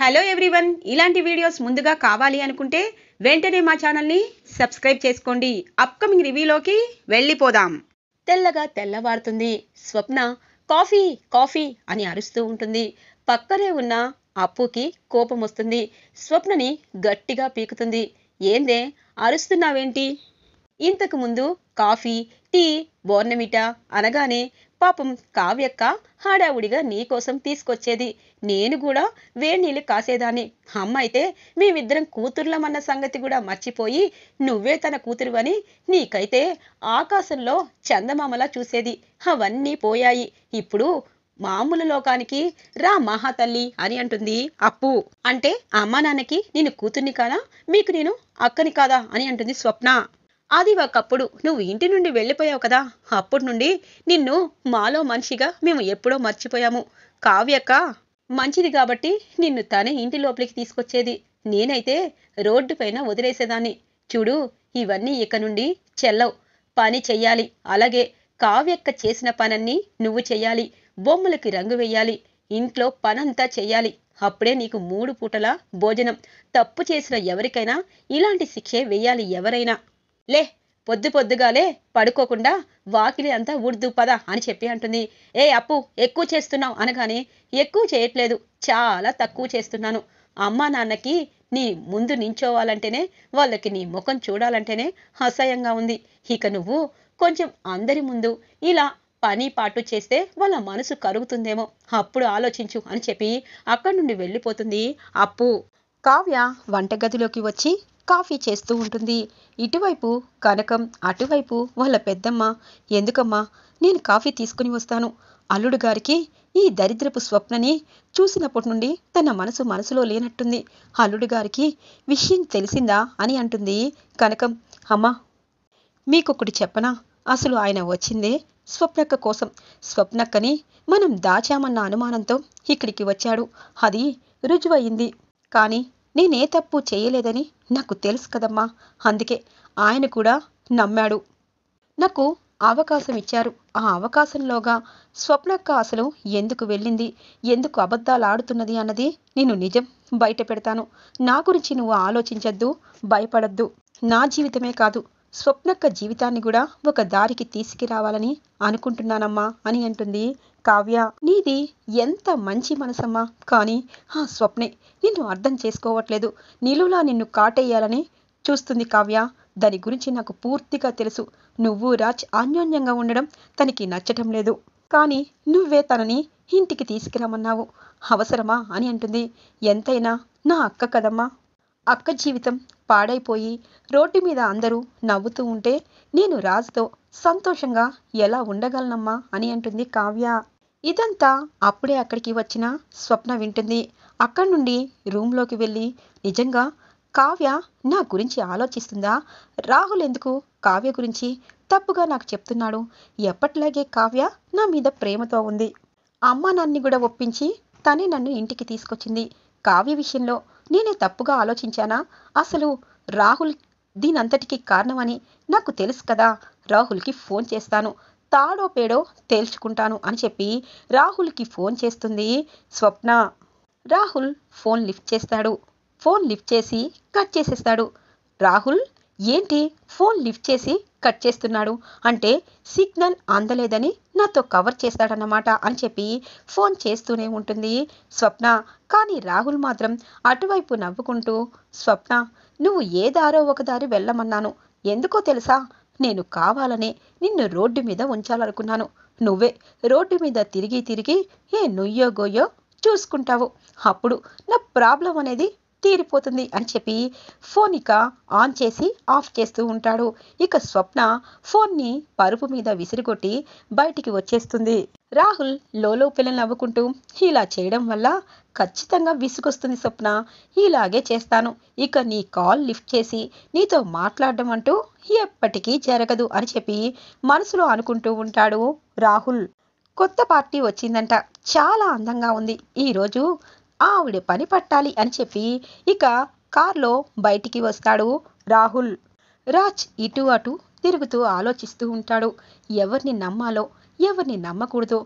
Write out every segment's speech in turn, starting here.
hello everyone ఇలాంటి videos ముందుగా కావాలి అనుకుంటే వెంటనే మా ఛానల్ని సబ్స్క్రైబ్ చేసుకోండి అప్కమింగ్ రివ్యూలోకి వెళ్ళిపోదాం తెల్లగా తెల్లవారుతుంది స్వప్న కాఫీ కాఫీ అని అరుస్తూ ఉంటుంది పక్కనే ఉన్న అప్పుకి కోపం వస్తుంది స్వప్నని గట్టిగా పీకుతుంది ఏందే అరుస్తున్నావేంటి ఇంతకు ముందు కాఫీ టీ బోర్నమిట అనగానే పాపం కావ్యక్క హడావుడిగా నీకోసం తీసుకొచ్చేది నేను కూడా వేణీళ్ళు కాసేదాన్ని అమ్మ అయితే మేమిద్దరం కూతుర్లమన్న సంగతి కూడా మర్చిపోయి నువ్వే తన కూతురువని నీకైతే ఆకాశంలో చందమామలా చూసేది అవన్నీ పోయాయి ఇప్పుడు మామూలు లోకానికి రా మహాతల్లి అని అంటుంది అప్పు అంటే అమ్మ నాన్నకి నేను కూతుర్ని కాదా మీకు నేను అక్కని కాదా అని అంటుంది స్వప్న అది ఒకప్పుడు నువ్వు ఇంటి నుండి వెళ్ళిపోయావు కదా అప్పటి నుండి నిన్ను మాలో మనిషిగా మేము ఎప్పుడో మర్చిపోయాము కావ్యక్క మంచిది కాబట్టి నిన్ను తనే ఇంటి లోపలికి తీసుకొచ్చేది నేనైతే రోడ్డు పైన వదిలేసేదాన్ని చూడు ఇవన్నీ ఇక నుండి చెల్లవు పని చెయ్యాలి అలాగే కావ్యక్క చేసిన పనన్నీ నువ్వు చెయ్యాలి బొమ్మలకి రంగు వెయ్యాలి ఇంట్లో పనంతా చెయ్యాలి అప్పుడే నీకు మూడు పూటల భోజనం తప్పు చేసిన ఎవరికైనా ఇలాంటి శిక్షే వెయ్యాలి ఎవరైనా లే పొద్దు పొద్దుగాలే పడుకోకుండా వాకిలి అంతా ఉర్దు పద అని చెప్పి అంటుంది ఏ అప్పు ఎక్కువ చేస్తున్నావు అనగానే ఎక్కువ చేయట్లేదు చాలా తక్కువ చేస్తున్నాను అమ్మా నాన్నకి నీ ముందు నించోవాలంటేనే వాళ్ళకి నీ ముఖం చూడాలంటేనే అసహ్యంగా ఉంది ఇక నువ్వు కొంచెం అందరి ముందు ఇలా పని పాటు చేస్తే వాళ్ళ మనసు కరుగుతుందేమో అప్పుడు ఆలోచించు అని చెప్పి అక్కడి నుండి వెళ్ళిపోతుంది అప్పు కావ్య వంటగదిలోకి వచ్చి కాఫీ చేస్తూ ఉంటుంది ఇటువైపు కనకం అటువైపు వాళ్ళ పెద్దమ్మ ఎందుకమ్మా నేను కాఫీ తీసుకుని వస్తాను అల్లుడు గారికి ఈ దరిద్రపు స్వప్నని చూసినప్పటి నుండి తన మనసు మనసులో లేనట్టుంది అల్లుడు గారికి విషయం తెలిసిందా అని అంటుంది కనకం అమ్మా మీకొకటి చెప్పనా అసలు ఆయన వచ్చిందే స్వప్నక్క కోసం స్వప్నక్కని మనం దాచామన్న అనుమానంతో ఇక్కడికి వచ్చాడు అది రుజువయ్యింది కానీ నేనే తప్పు చేయలేదని నాకు తెలుసు కదమ్మా అందుకే ఆయన కూడా నమ్మాడు నాకు అవకాశం ఇచ్చారు ఆ అవకాశంలోగా స్వప్నక్క అసలు ఎందుకు వెళ్ళింది ఎందుకు అబద్ధాలు ఆడుతున్నది అన్నది నేను నిజం బయట పెడతాను నా గురించి నువ్వు ఆలోచించద్దు భయపడద్దు నా జీవితమే కాదు స్వప్నక్క జీవితాన్ని కూడా ఒక దారికి తీసుకురావాలని అనుకుంటున్నానమ్మా అని అంటుంది కావ్య నీది ఎంత మంచి మనసమ్మా కానీ ఆ స్వప్నే నిన్ను అర్థం చేసుకోవట్లేదు నీలోలా నిన్ను కాటేయాలని చూస్తుంది కావ్య దాని గురించి నాకు పూర్తిగా తెలుసు నువ్వు రాజ్ అన్యోన్యంగా ఉండడం తనకి నచ్చటం లేదు కానీ నువ్వే తనని ఇంటికి తీసుకురామన్నావు అవసరమా అని అంటుంది ఎంతైనా నా అక్క కదమ్మా అక్క జీవితం పాడైపోయి రోడ్డు మీద అందరూ నవ్వుతూ ఉంటే నేను రాజుతో సంతోషంగా ఎలా ఉండగలనమ్మా అని అంటుంది కావ్య ఇదంతా అప్పుడే అక్కడికి వచ్చిన స్వప్న వింటుంది అక్కడి నుండి రూమ్లోకి వెళ్ళి నిజంగా కావ్య నా గురించి ఆలోచిస్తుందా రాహుల్ ఎందుకు కావ్య గురించి తప్పుగా నాకు చెప్తున్నాడు ఎప్పట్లాగే కావ్య నా మీద ప్రేమతో ఉంది అమ్మ నాన్ని కూడా ఒప్పించి తనే నన్ను ఇంటికి తీసుకొచ్చింది కావ్య విషయంలో నేనే తప్పుగా ఆలోచించానా అసలు రాహుల్ దీనంతటికీ కారణమని నాకు తెలుసు కదా రాహుల్కి ఫోన్ చేస్తాను తాడో పేడో తేల్చుకుంటాను అని చెప్పి రాహుల్కి ఫోన్ చేస్తుంది స్వప్న రాహుల్ ఫోన్ లిఫ్ట్ చేస్తాడు ఫోన్ లిఫ్ట్ చేసి కట్ చేసేస్తాడు రాహుల్ ఏంటి ఫోన్ లిఫ్ట్ చేసి కట్ చేస్తున్నాడు అంటే సిగ్నల్ అందలేదని నాతో కవర్ చేస్తాడన్నమాట అని చెప్పి ఫోన్ చేస్తూనే ఉంటుంది స్వప్న కానీ రాహుల్ మాత్రం అటువైపు నవ్వుకుంటూ స్వప్న నువ్వు ఏ దారో ఒక దారి వెళ్ళమన్నాను ఎందుకో తెలుసా నేను కావాలనే నిన్ను రోడ్డు మీద ఉంచాలనుకున్నాను నువ్వే రోడ్డు మీద తిరిగి తిరిగి ఏ నుయ్యో గోయో చూసుకుంటావు అప్పుడు నా ప్రాబ్లం అనేది తీరిపోతుంది అని చెప్పి ఫోన్ ఇక ఆన్ చేసి ఆఫ్ చేస్తూ ఉంటాడు ఇక స్వప్న ఫోన్ని పరుపు మీద విసిరిగొట్టి బయటికి వచ్చేస్తుంది రాహుల్ లోలో పిల్లలు నవ్వుకుంటూ ఇలా చేయడం వల్ల ఖచ్చితంగా విసుగొస్తుంది స్వప్న ఇలాగే చేస్తాను ఇక నీ కాల్ లిఫ్ట్ చేసి నీతో మాట్లాడడం అంటూ ఎప్పటికీ జరగదు అని చెప్పి మనసులో అనుకుంటూ ఉంటాడు రాహుల్ కొత్త పార్టీ వచ్చిందంట చాలా అందంగా ఉంది ఈరోజు ఆవిడ పని పట్టాలి అని చెప్పి ఇక కార్లో బయటికి వస్తాడు రాహుల్ రాజ్ ఇటు అటు తిరుగుతూ ఆలోచిస్తూ ఉంటాడు ఎవరిని నమ్మాలో ఎవరిని నమ్మకూడదు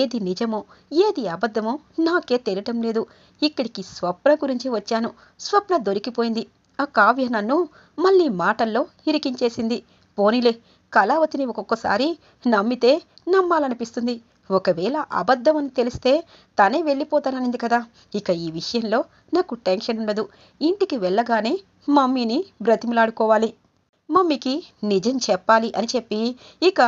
ఏది నిజమో ఏది అబద్ధమో నాకే తెలియటం లేదు ఇక్కడికి స్వప్న గురించి వచ్చాను స్వప్న దొరికిపోయింది ఆ కావ్య నన్ను మళ్ళీ మాటల్లో ఇరికించేసింది పోనీలే కళావతిని ఒక్కొక్కసారి నమ్మితే నమ్మాలనిపిస్తుంది ఒకవేళ అబద్ధం అని తెలిస్తే తనే వెళ్ళిపోతాననింది కదా ఇక ఈ విషయంలో నాకు టెన్షన్ ఉండదు ఇంటికి వెళ్ళగానే మమ్మీని బ్రతిమలాడుకోవాలి మమ్మీకి నిజం చెప్పాలి అని చెప్పి ఇక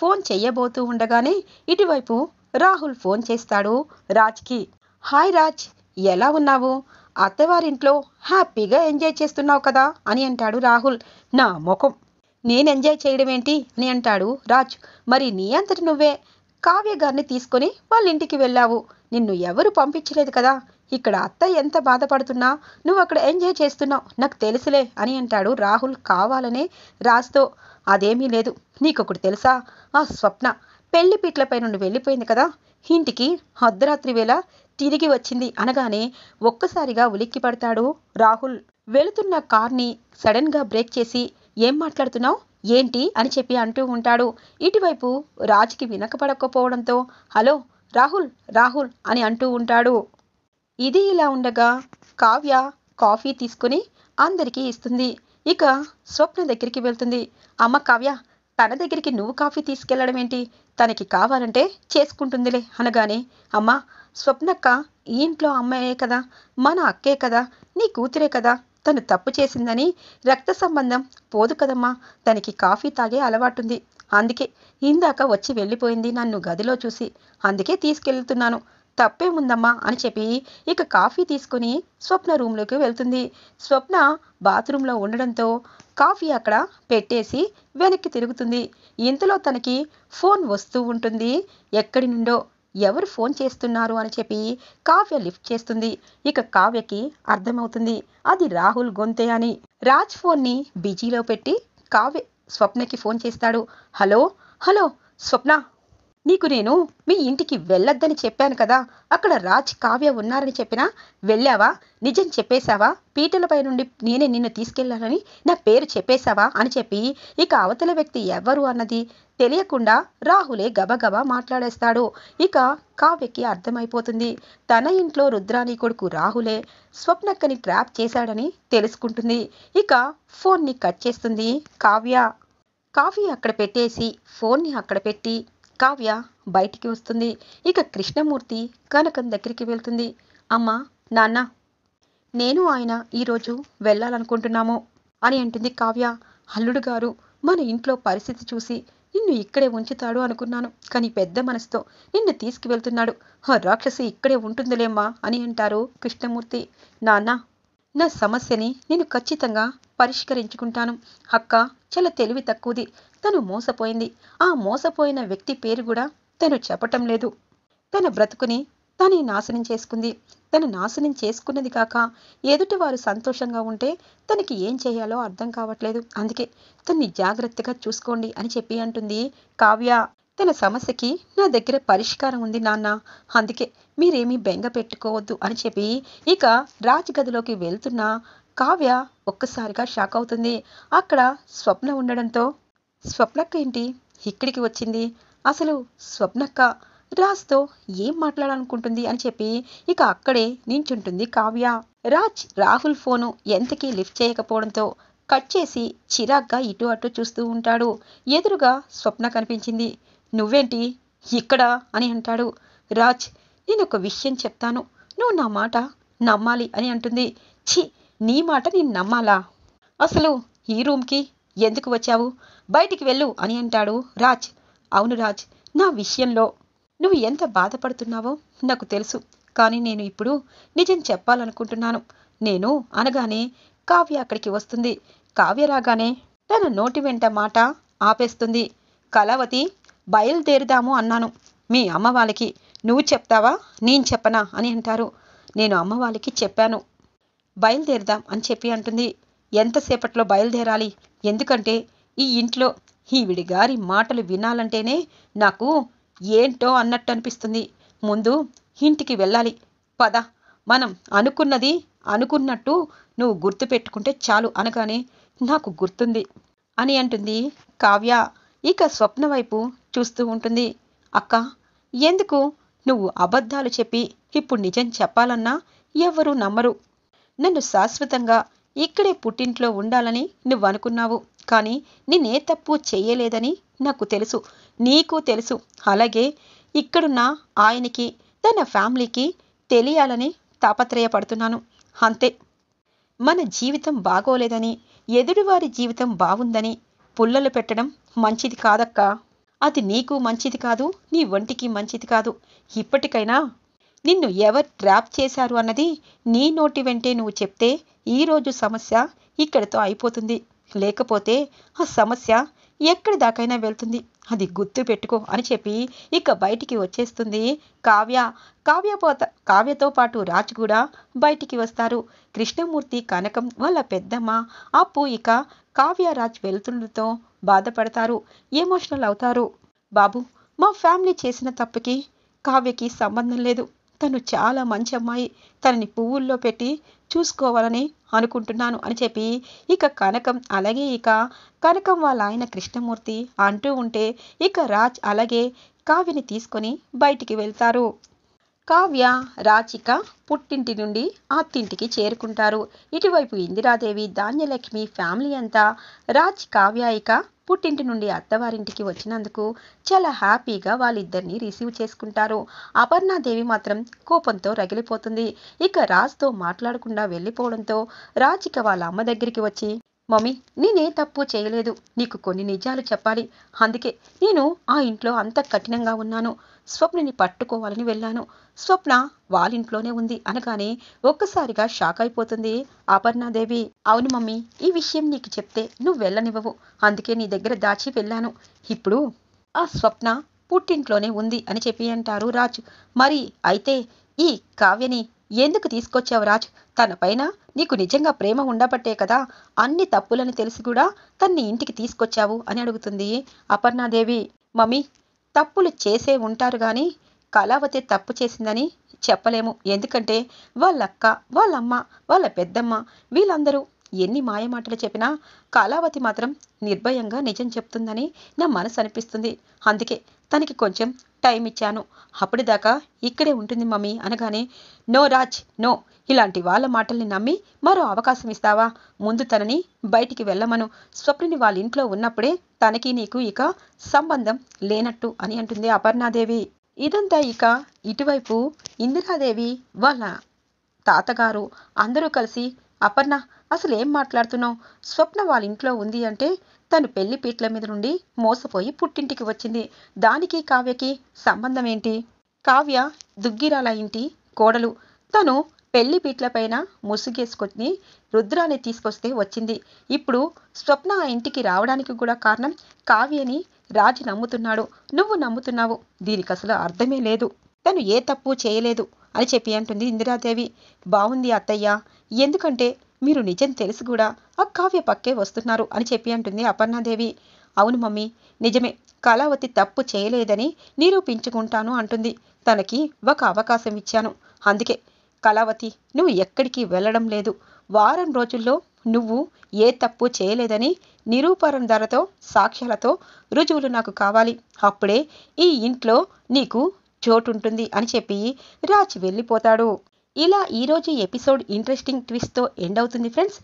ఫోన్ చెయ్యబోతూ ఉండగానే ఇటువైపు రాహుల్ ఫోన్ చేస్తాడు రాజ్కి హాయ్ రాజ్ ఎలా ఉన్నావు అత్తవారింట్లో హ్యాపీగా ఎంజాయ్ చేస్తున్నావు కదా అని అంటాడు రాహుల్ నా ముఖం నేను ఎంజాయ్ చేయడం ఏంటి అని అంటాడు రాజ్ మరి నీ అంతటి నువ్వే కావ్య గారిని తీసుకొని వాళ్ళ ఇంటికి వెళ్ళావు నిన్ను ఎవరు పంపించలేదు కదా ఇక్కడ అత్త ఎంత బాధపడుతున్నా నువ్వు అక్కడ ఎంజాయ్ చేస్తున్నావు నాకు తెలుసులే అని అంటాడు రాహుల్ కావాలనే రాస్తో అదేమీ లేదు నీకొకటి తెలుసా ఆ స్వప్న పెళ్లి పీట్లపై నుండి వెళ్ళిపోయింది కదా ఇంటికి అర్ధరాత్రి వేళ తిరిగి వచ్చింది అనగానే ఒక్కసారిగా ఉలిక్కి పడతాడు రాహుల్ వెళుతున్న కార్ని సడన్గా బ్రేక్ చేసి ఏం మాట్లాడుతున్నావు ఏంటి అని చెప్పి అంటూ ఉంటాడు ఇటువైపు రాజుకి వినకపడకపోవడంతో హలో రాహుల్ రాహుల్ అని అంటూ ఉంటాడు ఇది ఇలా ఉండగా కావ్య కాఫీ తీసుకుని అందరికీ ఇస్తుంది ఇక స్వప్న దగ్గరికి వెళ్తుంది అమ్మ కావ్య తన దగ్గరికి నువ్వు కాఫీ తీసుకెళ్లడం ఏంటి తనకి కావాలంటే చేసుకుంటుందిలే అనగానే అమ్మ స్వప్నక్క ఈ ఇంట్లో అమ్మాయే కదా మన అక్కే కదా నీ కూతురే కదా తను తప్పు చేసిందని రక్త సంబంధం పోదు కదమ్మా తనకి కాఫీ తాగే అలవాటుంది అందుకే ఇందాక వచ్చి వెళ్ళిపోయింది నన్ను గదిలో చూసి అందుకే తీసుకెళ్తున్నాను తప్పేముందమ్మా అని చెప్పి ఇక కాఫీ తీసుకుని స్వప్న రూమ్లోకి వెళ్తుంది స్వప్న బాత్రూంలో ఉండడంతో కాఫీ అక్కడ పెట్టేసి వెనక్కి తిరుగుతుంది ఇంతలో తనకి ఫోన్ వస్తూ ఉంటుంది ఎక్కడి నుండో ఎవరు ఫోన్ చేస్తున్నారు అని చెప్పి కావ్య లిఫ్ట్ చేస్తుంది ఇక కావ్యకి అర్థమవుతుంది అది రాహుల్ గొంతే అని రాజ్ ఫోన్ని బిజీలో పెట్టి కావ్య స్వప్నకి ఫోన్ చేస్తాడు హలో హలో స్వప్న నీకు నేను మీ ఇంటికి వెళ్ళొద్దని చెప్పాను కదా అక్కడ రాజ్ కావ్య ఉన్నారని చెప్పినా వెళ్ళావా నిజం చెప్పేశావా పీటలపై నుండి నేనే నిన్ను తీసుకెళ్లానని నా పేరు చెప్పేశావా అని చెప్పి ఇక అవతల వ్యక్తి ఎవరు అన్నది తెలియకుండా రాహులే గబగబా మాట్లాడేస్తాడు ఇక కావ్యకి అర్థమైపోతుంది తన ఇంట్లో రుద్రాని కొడుకు రాహులే స్వప్నక్కని ట్రాప్ చేశాడని తెలుసుకుంటుంది ఇక ఫోన్ని కట్ చేస్తుంది కావ్య కాఫీ అక్కడ పెట్టేసి ఫోన్ని అక్కడ పెట్టి కావ్య బయటికి వస్తుంది ఇక కృష్ణమూర్తి కనకం దగ్గరికి వెళ్తుంది అమ్మ నాన్న నేను ఆయన ఈరోజు వెళ్ళాలనుకుంటున్నాము అని అంటుంది కావ్య అల్లుడు గారు మన ఇంట్లో పరిస్థితి చూసి నిన్ను ఇక్కడే ఉంచుతాడు అనుకున్నాను కానీ పెద్ద మనసుతో నిన్ను తీసుకువెళ్తున్నాడు ఆ రాక్షసి ఇక్కడే ఉంటుందిలేమ్మా అని అంటారు కృష్ణమూర్తి నాన్న నా సమస్యని నేను ఖచ్చితంగా పరిష్కరించుకుంటాను అక్క చాలా తెలివి తక్కువది తను మోసపోయింది ఆ మోసపోయిన వ్యక్తి పేరు కూడా తను చెప్పటం లేదు తన బ్రతుకుని తనే నాశనం చేసుకుంది తను నాశనం చేసుకున్నది కాక ఎదుటి వారు సంతోషంగా ఉంటే తనకి ఏం చేయాలో అర్థం కావట్లేదు అందుకే తన్ని జాగ్రత్తగా చూసుకోండి అని చెప్పి అంటుంది కావ్య తన సమస్యకి నా దగ్గర పరిష్కారం ఉంది నాన్న అందుకే మీరేమీ బెంగ పెట్టుకోవద్దు అని చెప్పి ఇక రాజ్ గదిలోకి వెళ్తున్న కావ్య ఒక్కసారిగా షాక్ అవుతుంది అక్కడ స్వప్న ఉండడంతో స్వప్నక్క ఏంటి ఇక్కడికి వచ్చింది అసలు స్వప్నక్క రాజ్తో ఏం మాట్లాడాలనుకుంటుంది అని చెప్పి ఇక అక్కడే నించుంటుంది కావ్య రాజ్ రాహుల్ ఫోను ఎంతకీ లిఫ్ట్ చేయకపోవడంతో కట్ చేసి చిరాగ్గా ఇటు అటు చూస్తూ ఉంటాడు ఎదురుగా స్వప్న కనిపించింది నువ్వేంటి ఇక్కడ అని అంటాడు రాజ్ నేను ఒక విషయం చెప్తాను నువ్వు నా మాట నమ్మాలి అని అంటుంది ఛీ నీ మాట నేను నమ్మాలా అసలు ఈ రూమ్కి ఎందుకు వచ్చావు బయటికి వెళ్ళు అని అంటాడు రాజ్ అవును రాజ్ నా విషయంలో నువ్వు ఎంత బాధపడుతున్నావో నాకు తెలుసు కానీ నేను ఇప్పుడు నిజం చెప్పాలనుకుంటున్నాను నేను అనగానే కావ్య అక్కడికి వస్తుంది కావ్య రాగానే తన నోటి వెంట మాట ఆపేస్తుంది కళావతి బయలుదేరుదాము అన్నాను మీ అమ్మ వాళ్ళకి నువ్వు చెప్తావా నేను చెప్పనా అని అంటారు నేను అమ్మ వాళ్ళకి చెప్పాను బయలుదేరుదాం అని చెప్పి అంటుంది ఎంతసేపట్లో బయలుదేరాలి ఎందుకంటే ఈ ఇంట్లో ఈవిడి గారి మాటలు వినాలంటేనే నాకు ఏంటో అన్నట్టు అనిపిస్తుంది ముందు ఇంటికి వెళ్ళాలి పద మనం అనుకున్నది అనుకున్నట్టు నువ్వు గుర్తుపెట్టుకుంటే చాలు అనగానే నాకు గుర్తుంది అని అంటుంది కావ్య ఇక స్వప్న వైపు చూస్తూ ఉంటుంది అక్క ఎందుకు నువ్వు అబద్ధాలు చెప్పి ఇప్పుడు నిజం చెప్పాలన్నా ఎవరూ నమ్మరు నన్ను శాశ్వతంగా ఇక్కడే పుట్టింట్లో ఉండాలని నువ్వు అనుకున్నావు కానీ నేనే తప్పు చేయలేదని నాకు తెలుసు నీకు తెలుసు అలాగే ఇక్కడున్న ఆయనకి తన ఫ్యామిలీకి తెలియాలని తాపత్రయపడుతున్నాను అంతే మన జీవితం బాగోలేదని ఎదుటివారి జీవితం బాగుందని పుల్లలు పెట్టడం మంచిది కాదక్కా అది నీకు మంచిది కాదు నీ ఒంటికి మంచిది కాదు ఇప్పటికైనా నిన్ను ఎవరు ట్రాప్ చేశారు అన్నది నీ నోటి వెంటే నువ్వు చెప్తే ఈరోజు సమస్య ఇక్కడితో అయిపోతుంది లేకపోతే ఆ సమస్య ఎక్కడి దాకైనా వెళ్తుంది అది గుర్తు పెట్టుకో అని చెప్పి ఇక బయటికి వచ్చేస్తుంది కావ్య కావ్య పోత కావ్యతో పాటు రాజ్ కూడా బయటికి వస్తారు కృష్ణమూర్తి కనకం వాళ్ళ పెద్దమ్మ అప్పు ఇక కావ్య రాజ్ వెళ్తుండటంతో బాధపడతారు ఎమోషనల్ అవుతారు బాబు మా ఫ్యామిలీ చేసిన తప్పుకి కావ్యకి సంబంధం లేదు తను చాలా మంచి అమ్మాయి తనని పువ్వుల్లో పెట్టి చూసుకోవాలని అనుకుంటున్నాను అని చెప్పి ఇక కనకం అలాగే ఇక కనకం వాళ్ళ ఆయన కృష్ణమూర్తి అంటూ ఉంటే ఇక రాజ్ అలాగే కావ్యని తీసుకొని బయటికి వెళ్తారు కావ్య రాచిక పుట్టింటి నుండి అత్తింటికి చేరుకుంటారు ఇటువైపు ఇందిరాదేవి ధాన్యలక్ష్మి ఫ్యామిలీ అంతా రాజ్ కావ్య ఇక పుట్టింటి నుండి అత్తవారింటికి వచ్చినందుకు చాలా హ్యాపీగా వాళ్ళిద్దరిని రిసీవ్ చేసుకుంటారు అపర్ణాదేవి మాత్రం కోపంతో రగిలిపోతుంది ఇక రాజ్తో మాట్లాడకుండా వెళ్ళిపోవడంతో రాజ్ వాళ్ళ అమ్మ దగ్గరికి వచ్చి మమ్మీ నేనే తప్పు చేయలేదు నీకు కొన్ని నిజాలు చెప్పాలి అందుకే నేను ఆ ఇంట్లో అంత కఠినంగా ఉన్నాను స్వప్నిని పట్టుకోవాలని వెళ్ళాను స్వప్న వాళ్ళింట్లోనే ఉంది అనగానే ఒక్కసారిగా షాక్ అయిపోతుంది అపర్ణాదేవి అవును మమ్మీ ఈ విషయం నీకు చెప్తే నువ్వు వెళ్ళనివ్వవు అందుకే నీ దగ్గర దాచి వెళ్ళాను ఇప్పుడు ఆ స్వప్న పుట్టింట్లోనే ఉంది అని చెప్పి అంటారు రాజు మరి అయితే ఈ కావ్యని ఎందుకు తీసుకొచ్చావు రాజు పైన నీకు నిజంగా ప్రేమ ఉండబట్టే కదా అన్ని తప్పులని తెలిసి కూడా తన్ని ఇంటికి తీసుకొచ్చావు అని అడుగుతుంది అపర్ణాదేవి మమ్మీ తప్పులు చేసే ఉంటారు కానీ కళావతి తప్పు చేసిందని చెప్పలేము ఎందుకంటే వాళ్ళక్క వాళ్ళమ్మ వాళ్ళ పెద్దమ్మ వీళ్ళందరూ ఎన్ని మాయమాటలు చెప్పినా కళావతి మాత్రం నిర్భయంగా నిజం చెప్తుందని నా మనసు అనిపిస్తుంది అందుకే తనకి కొంచెం టైం ఇచ్చాను అప్పటిదాకా ఇక్కడే ఉంటుంది మమ్మీ అనగానే నో రాజ్ నో ఇలాంటి వాళ్ళ మాటల్ని నమ్మి మరో అవకాశం ఇస్తావా ముందు తనని బయటికి వెళ్ళమను స్వప్నిని వాళ్ళ ఇంట్లో ఉన్నప్పుడే తనకి నీకు ఇక సంబంధం లేనట్టు అని అంటుంది అపర్ణాదేవి ఇదంతా ఇక ఇటువైపు ఇందిరాదేవి వాళ్ళ తాతగారు అందరూ కలిసి అపర్ణ అసలు ఏం మాట్లాడుతున్నావు స్వప్న వాళ్ళ ఇంట్లో ఉంది అంటే తను పెళ్లి పీట్ల మీద నుండి మోసపోయి పుట్టింటికి వచ్చింది దానికి కావ్యకి సంబంధం ఏంటి కావ్య దుగ్గిరాల ఇంటి కోడలు తను పెళ్లి పైన ముసుగేసుకొని రుద్రాన్ని తీసుకొస్తే వచ్చింది ఇప్పుడు స్వప్న ఆ ఇంటికి రావడానికి కూడా కారణం కావ్యని రాజు నమ్ముతున్నాడు నువ్వు నమ్ముతున్నావు దీనికి అసలు అర్థమే లేదు తను ఏ తప్పు చేయలేదు అని చెప్పి అంటుంది ఇందిరాదేవి బాగుంది అత్తయ్య ఎందుకంటే మీరు నిజం తెలిసి కూడా ఆ కావ్య పక్కే వస్తున్నారు అని చెప్పి అంటుంది అపర్ణాదేవి అవును మమ్మీ నిజమే కళావతి తప్పు చేయలేదని నిరూపించుకుంటాను అంటుంది తనకి ఒక అవకాశం ఇచ్చాను అందుకే కళావతి నువ్వు ఎక్కడికి వెళ్ళడం లేదు వారం రోజుల్లో నువ్వు ఏ తప్పు చేయలేదని నిరూపణ ధరతో సాక్ష్యాలతో రుజువులు నాకు కావాలి అప్పుడే ఈ ఇంట్లో నీకు చోటుంటుంది అని చెప్పి రాజ్ వెళ్ళిపోతాడు ఇలా ఈరోజు ఎపిసోడ్ ఇంట్రెస్టింగ్ ట్విస్ట్తో ఎండ్ అవుతుంది ఫ్రెండ్స్